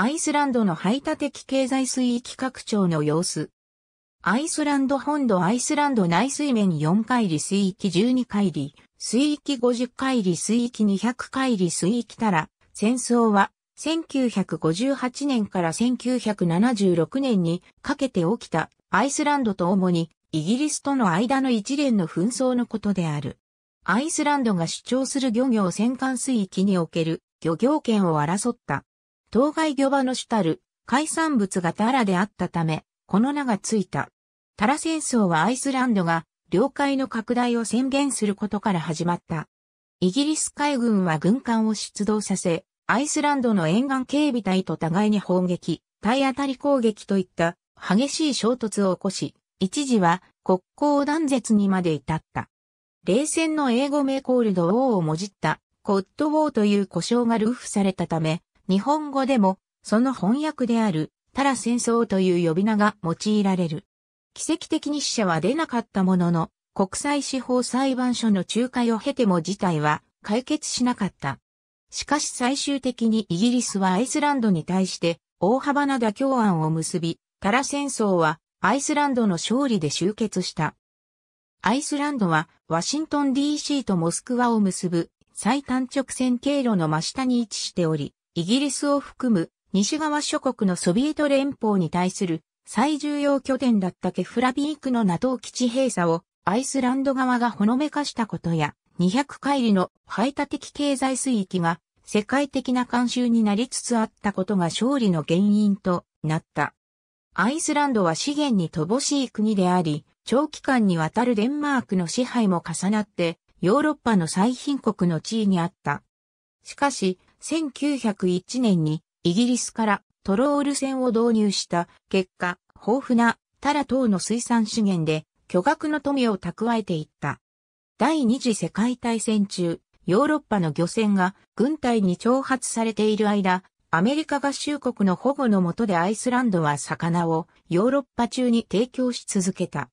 アイスランドの排他的経済水域拡張の様子。アイスランド本土アイスランド内水面4回里水域12回里、水域50回里水域200回里水域たら、戦争は1958年から1976年にかけて起きたアイスランドと主にイギリスとの間の一連の紛争のことである。アイスランドが主張する漁業戦艦水域における漁業権を争った当該魚場の主たる海産物がタラであったため、この名がついた。タラ戦争はアイスランドが領海の拡大を宣言することから始まった。イギリス海軍は軍艦を出動させ、アイスランドの沿岸警備隊と互いに砲撃、体当たり攻撃といった激しい衝突を起こし、一時は国交断絶にまで至った。冷戦の英語名コールド・王をもじった、コットウォーという呼称がルーフされたため、日本語でも、その翻訳である、たラ戦争という呼び名が用いられる。奇跡的に死者は出なかったものの、国際司法裁判所の仲介を経ても事態は解決しなかった。しかし最終的にイギリスはアイスランドに対して大幅な妥協案を結び、タラ戦争はアイスランドの勝利で終結した。アイスランドはワシントン DC とモスクワを結ぶ最短直線経路の真下に位置しており、イギリスを含む西側諸国のソビエト連邦に対する最重要拠点だったケフラビークの NATO 基地閉鎖をアイスランド側がほのめかしたことや、200回りの排他的経済水域が世界的な慣習になりつつあったことが勝利の原因となった。アイスランドは資源に乏しい国であり、長期間にわたるデンマークの支配も重なって、ヨーロッパの最貧国の地位にあった。しかし、1901年にイギリスからトロール船を導入した結果、豊富なタラ等の水産資源で巨額の富を蓄えていった。第二次世界大戦中、ヨーロッパの漁船が軍隊に挑発されている間、アメリカ合衆国の保護の下でアイスランドは魚をヨーロッパ中に提供し続けた。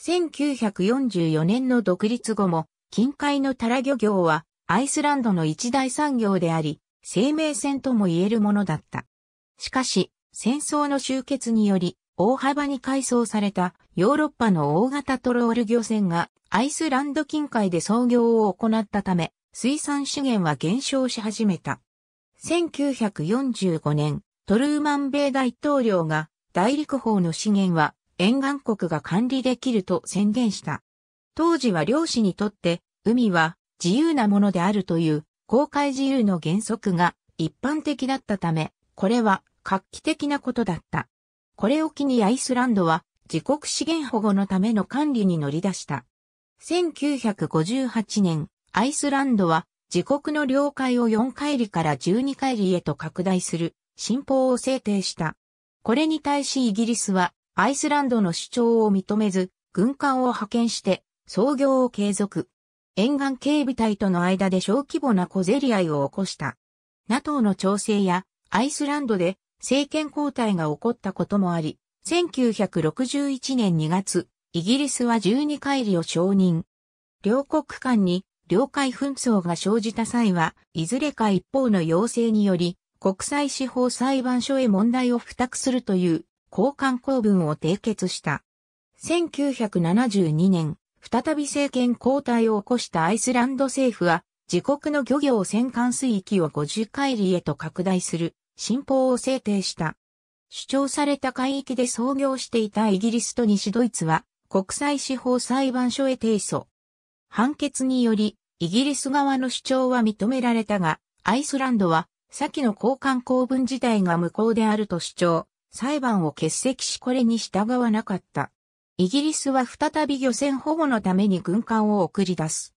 1944年の独立後も、近海のタラ漁業はアイスランドの一大産業であり、生命線とも言えるものだった。しかし、戦争の終結により、大幅に改装されたヨーロッパの大型トロール漁船がアイスランド近海で操業を行ったため、水産資源は減少し始めた。1945年、トルーマン米大統領が大陸法の資源は沿岸国が管理できると宣言した。当時は漁師にとって海は自由なものであるという公開自由の原則が一般的だったため、これは画期的なことだった。これを機にアイスランドは自国資源保護のための管理に乗り出した。1958年、アイスランドは自国の領海を4海里から12海里へと拡大する新法を制定した。これに対しイギリスはアイスランドの主張を認めず、軍艦を派遣して操業を継続。沿岸警備隊との間で小規模な小競り合いを起こした。NATO の調整やアイスランドで政権交代が起こったこともあり、1961年2月、イギリスは12回りを承認。両国間に領海紛争が生じた際は、いずれか一方の要請により、国際司法裁判所へ問題を付託するという交換公文を締結した。1972年、再び政権交代を起こしたアイスランド政府は、自国の漁業戦艦水域を50海里へと拡大する新法を制定した。主張された海域で創業していたイギリスと西ドイツは国際司法裁判所へ提訴。判決により、イギリス側の主張は認められたが、アイスランドは、先の交換公文自体が無効であると主張、裁判を欠席しこれに従わなかった。イギリスは再び漁船保護のために軍艦を送り出す。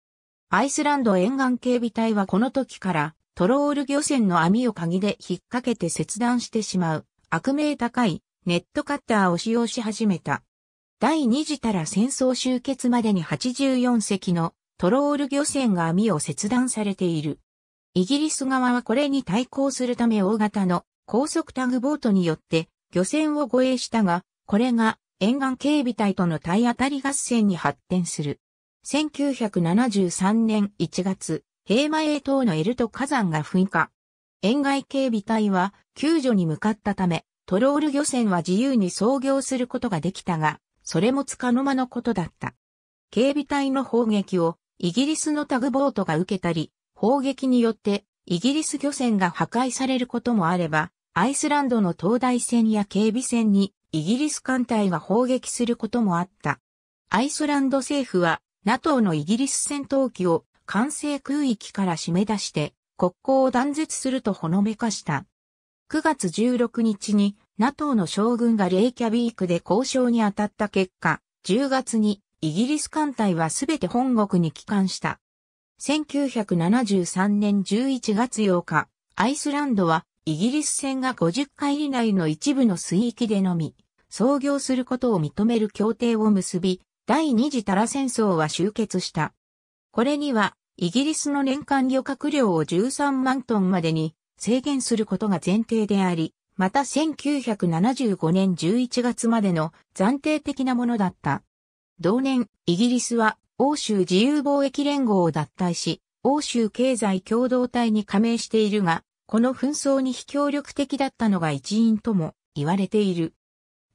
アイスランド沿岸警備隊はこの時からトロール漁船の網を鍵で引っ掛けて切断してしまう悪名高いネットカッターを使用し始めた。第二次たら戦争終結までに84隻のトロール漁船が網を切断されている。イギリス側はこれに対抗するため大型の高速タグボートによって漁船を護衛したが、これが沿岸警備隊との体当たり合戦に発展する。1973年1月、平和栄島のエルト火山が噴火。沿岸警備隊は救助に向かったため、トロール漁船は自由に操業することができたが、それもつかの間のことだった。警備隊の砲撃をイギリスのタグボートが受けたり、砲撃によってイギリス漁船が破壊されることもあれば、アイスランドの東大船や警備船にイギリス艦隊が砲撃することもあった。アイスランド政府は NATO のイギリス戦闘機を管制空域から締め出して国交を断絶するとほのめかした。9月16日に NATO の将軍がレイキャビークで交渉に当たった結果、10月にイギリス艦隊はすべて本国に帰還した。1973年11月8日、アイスランドはイギリス船が50回以内の一部の水域でのみ、操業することを認める協定を結び、第二次タラ戦争は終結した。これには、イギリスの年間漁獲量を13万トンまでに制限することが前提であり、また1975年11月までの暫定的なものだった。同年、イギリスは欧州自由貿易連合を脱退し、欧州経済共同体に加盟しているが、この紛争に非協力的だったのが一因とも言われている。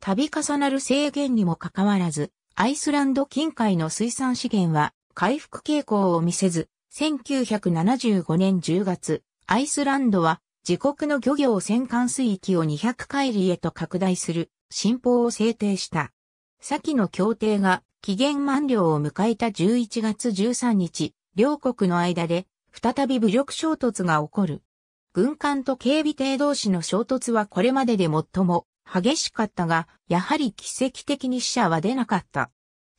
度重なる制限にもかかわらず、アイスランド近海の水産資源は回復傾向を見せず、1975年10月、アイスランドは自国の漁業戦艦水域を200海里へと拡大する新法を制定した。先の協定が期限満了を迎えた11月13日、両国の間で再び武力衝突が起こる。軍艦と警備艇同士の衝突はこれまでで最も激しかったが、やはり奇跡的に死者は出なかった。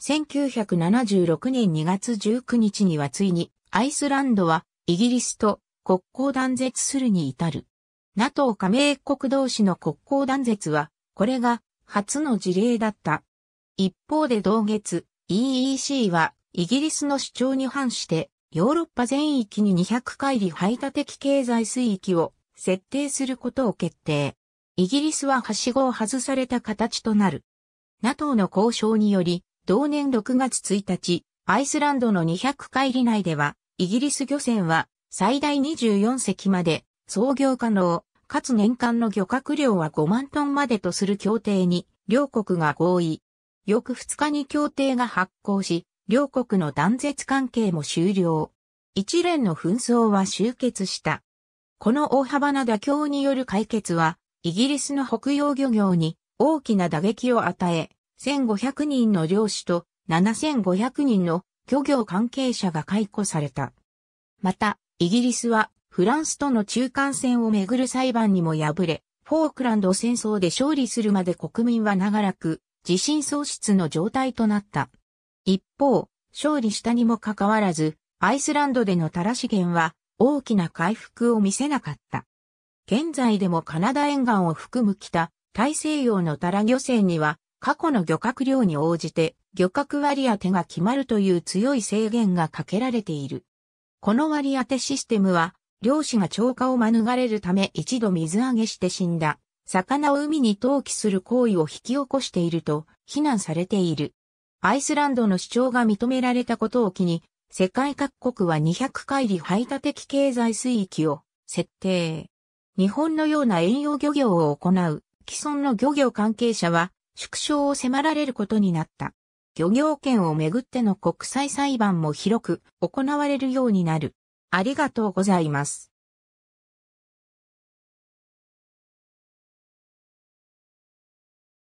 1976年2月19日にはついに、アイスランドはイギリスと国交断絶するに至る。NATO 加盟国同士の国交断絶は、これが初の事例だった。一方で同月、EEC はイギリスの主張に反してヨーロッパ全域に200回り排他的経済水域を設定することを決定。イギリスははしごを外された形となる。NATO の交渉により、同年6月1日、アイスランドの200海里内では、イギリス漁船は最大24隻まで操業可能、かつ年間の漁獲量は5万トンまでとする協定に両国が合意。翌2日に協定が発行し、両国の断絶関係も終了。一連の紛争は終結した。この大幅な妥協による解決は、イギリスの北洋漁業に大きな打撃を与え、1500人の漁師と7500人の漁業関係者が解雇された。また、イギリスはフランスとの中間線をめぐる裁判にも敗れ、フォークランド戦争で勝利するまで国民は長らく、地震喪失の状態となった。一方、勝利したにもかかわらず、アイスランドでのタラ資源は大きな回復を見せなかった。現在でもカナダ沿岸を含む北、大西洋のタラ漁船には過去の漁獲量に応じて漁獲割り当てが決まるという強い制限がかけられている。この割り当てシステムは漁師が超過を免れるため一度水揚げして死んだ魚を海に投棄する行為を引き起こしていると非難されている。アイスランドの主張が認められたことを機に、世界各国は200海里排他的経済水域を設定。日本のような遠洋漁業を行う既存の漁業関係者は縮小を迫られることになった。漁業権をめぐっての国際裁判も広く行われるようになる。ありがとうございます。